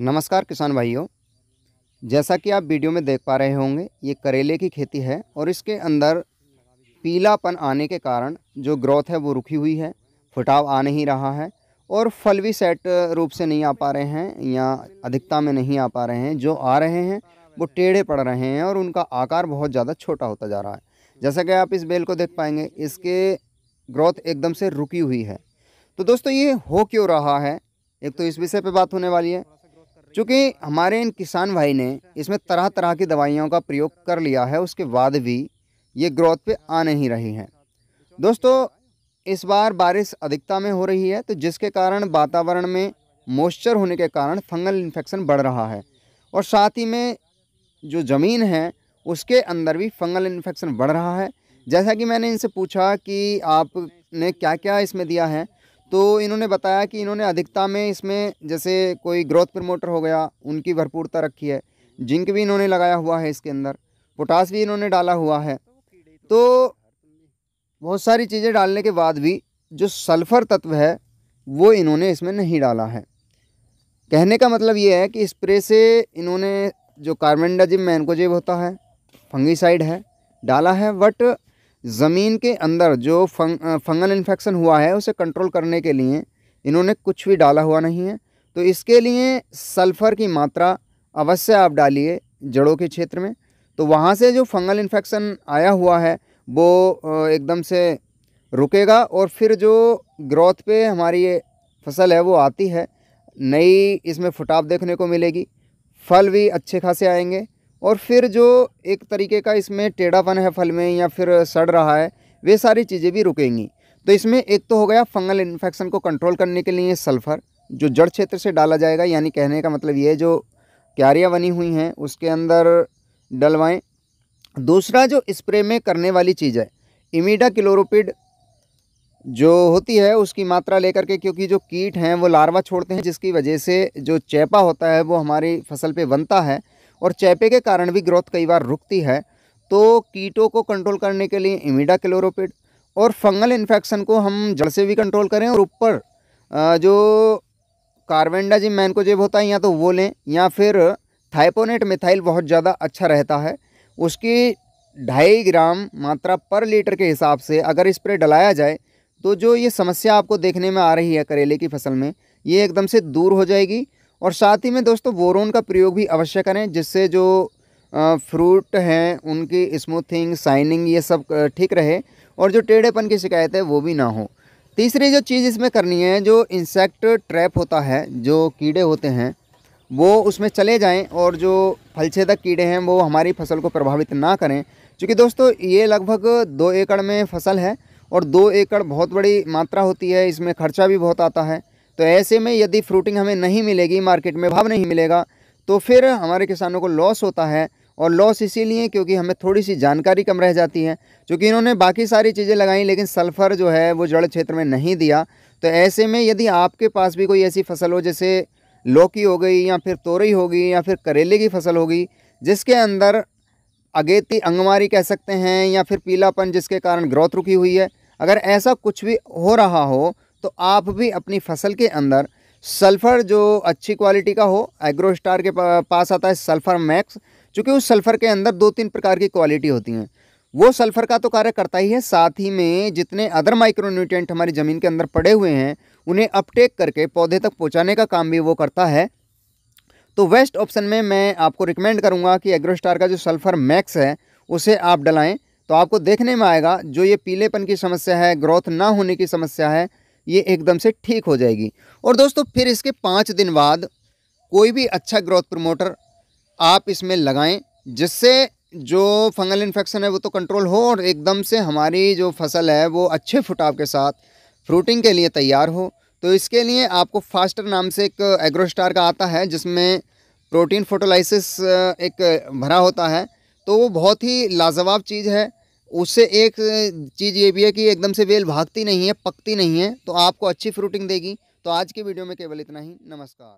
नमस्कार किसान भाइयों जैसा कि आप वीडियो में देख पा रहे होंगे ये करेले की खेती है और इसके अंदर पीलापन आने के कारण जो ग्रोथ है वो रुकी हुई है फुटाव आ नहीं रहा है और फल भी सेट रूप से नहीं आ पा रहे हैं या अधिकता में नहीं आ पा रहे हैं जो आ रहे हैं वो टेढ़े पड़ रहे हैं और उनका आकार बहुत ज़्यादा छोटा होता जा रहा है जैसा कि आप इस बेल को देख पाएंगे इसके ग्रोथ एकदम से रुकी हुई है तो दोस्तों ये हो क्यों रहा है एक तो इस विषय पे बात होने वाली है चूँकि हमारे इन किसान भाई ने इसमें तरह तरह की दवाइयों का प्रयोग कर लिया है उसके बाद भी ये ग्रोथ पे आ नहीं रही है दोस्तों इस बार बारिश अधिकता में हो रही है तो जिसके कारण वातावरण में मॉइस्चर होने के कारण फंगल इन्फेक्शन बढ़ रहा है और साथ ही में जो ज़मीन है उसके अंदर भी फंगल इन्फेक्शन बढ़ रहा है जैसा कि मैंने इनसे पूछा कि आपने क्या क्या इसमें दिया है तो इन्होंने बताया कि इन्होंने अधिकता में इसमें जैसे कोई ग्रोथ प्रमोटर हो गया उनकी भरपूरता रखी है जिंक भी इन्होंने लगाया हुआ है इसके अंदर पोटास भी इन्होंने डाला हुआ है तो बहुत सारी चीज़ें डालने के बाद भी जो सल्फ़र तत्व है वो इन्होंने इसमें नहीं डाला है कहने का मतलब ये है कि स्प्रे से इन्होंने जो कार्बेंडाजिम मैनकोजेब होता है फंगिसाइड है डाला है बट ज़मीन के अंदर जो फंग फंगल इन्फेक्शन हुआ है उसे कंट्रोल करने के लिए इन्होंने कुछ भी डाला हुआ नहीं है तो इसके लिए सल्फ़र की मात्रा अवश्य आप डालिए जड़ों के क्षेत्र में तो वहाँ से जो फंगल इन्फेक्शन आया हुआ है वो एकदम से रुकेगा और फिर जो ग्रोथ पे हमारी ये फसल है वो आती है नई इसमें फुटाव देखने को मिलेगी फल भी अच्छे खासे आएंगे और फिर जो एक तरीके का इसमें टेढ़ापन है फल में या फिर सड़ रहा है वे सारी चीज़ें भी रुकेंगी तो इसमें एक तो हो गया फंगल इन्फेक्शन को कंट्रोल करने के लिए सल्फ़र जो जड़ क्षेत्र से डाला जाएगा यानी कहने का मतलब ये जो क्यारियाँ बनी हुई हैं उसके अंदर डलवाएँ दूसरा जो स्प्रे में करने वाली चीज़ है इमीडा क्लोरोपिड जो होती है उसकी मात्रा लेकर के क्योंकि जो कीट हैं वो लार्वा छोड़ते हैं जिसकी वजह से जो चैपा होता है वो हमारी फसल पे बनता है और चैपे के कारण भी ग्रोथ कई बार रुकती है तो कीटों को कंट्रोल करने के लिए इमिडा क्लोरोपिड और फंगल इन्फेक्शन को हम जल से भी कंट्रोल करें और ऊपर जो कार्बेंडा जी जेब होता है या तो वो लें या फिर थाइपोनेट मिथाइल बहुत ज़्यादा अच्छा रहता है उसकी ढाई ग्राम मात्रा पर लीटर के हिसाब से अगर स्प्रे डलाया जाए तो जो ये समस्या आपको देखने में आ रही है करेले की फसल में ये एकदम से दूर हो जाएगी और साथ ही में दोस्तों बोरोन का प्रयोग भी अवश्य करें जिससे जो फ्रूट हैं उनकी स्मूथिंग साइनिंग ये सब ठीक रहे और जो टेढ़ेपन की शिकायत है वो भी ना हो तीसरी जो चीज़ इसमें करनी है जो इंसेक्ट ट्रैप होता है जो कीड़े होते हैं वो उसमें चले जाएं और जो फलछेदक कीड़े हैं वो हमारी फसल को प्रभावित ना करें क्योंकि दोस्तों ये लगभग दो एकड़ में फसल है और दो एकड़ बहुत बड़ी मात्रा होती है इसमें खर्चा भी बहुत आता है तो ऐसे में यदि फ्रूटिंग हमें नहीं मिलेगी मार्केट में भाव नहीं मिलेगा तो फिर हमारे किसानों को लॉस होता है और लॉस इसीलिए क्योंकि हमें थोड़ी सी जानकारी कम रह जाती है क्योंकि इन्होंने बाकी सारी चीज़ें लगाई लेकिन सल्फ़र जो है वो जड़ क्षेत्र में नहीं दिया तो ऐसे में यदि आपके पास भी कोई ऐसी फसल हो जैसे लौकी हो गई या फिर तोरई होगी या फिर करेले की फसल होगी जिसके अंदर अगेती अंगमारी कह सकते हैं या फिर पीलापन जिसके कारण ग्रोथ रुकी हुई है अगर ऐसा कुछ भी हो रहा हो तो आप भी अपनी फसल के अंदर सल्फ़र जो अच्छी क्वालिटी का हो एग्रो स्टार के पास आता है सल्फ़र मैक्स चूँकि उस सल्फ़र के अंदर दो तीन प्रकार की क्वालिटी होती हैं वो सल्फ़र का तो कार्य करता ही है साथ ही में जितने अदर माइक्रोन्यूट्रेंट हमारी ज़मीन के अंदर पड़े हुए हैं उन्हें अपटेक करके पौधे तक पहुँचाने का काम भी वो करता है तो वेस्ट ऑप्शन में मैं आपको रिकमेंड करूँगा कि एग्रोस्टार का जो सल्फ़र मैक्स है उसे आप डलाएँ तो आपको देखने में आएगा जो ये पीलेपन की समस्या है ग्रोथ ना होने की समस्या है ये एकदम से ठीक हो जाएगी और दोस्तों फिर इसके पाँच दिन बाद कोई भी अच्छा ग्रोथ प्रमोटर आप इसमें लगाएं जिससे जो फंगल इन्फेक्शन है वो तो कंट्रोल हो और एकदम से हमारी जो फसल है वो अच्छे फुटाव के साथ फ्रूटिंग के लिए तैयार हो तो इसके लिए आपको फास्टर नाम से एक एग्रोस्टार का आता है जिसमें प्रोटीन फोटोलाइसिस एक भरा होता है तो वो बहुत ही लाजवाब चीज़ है उससे एक चीज़ ये भी है कि एकदम से वेल भागती नहीं है पकती नहीं है तो आपको अच्छी फ्रूटिंग देगी तो आज की वीडियो में केवल इतना ही नमस्कार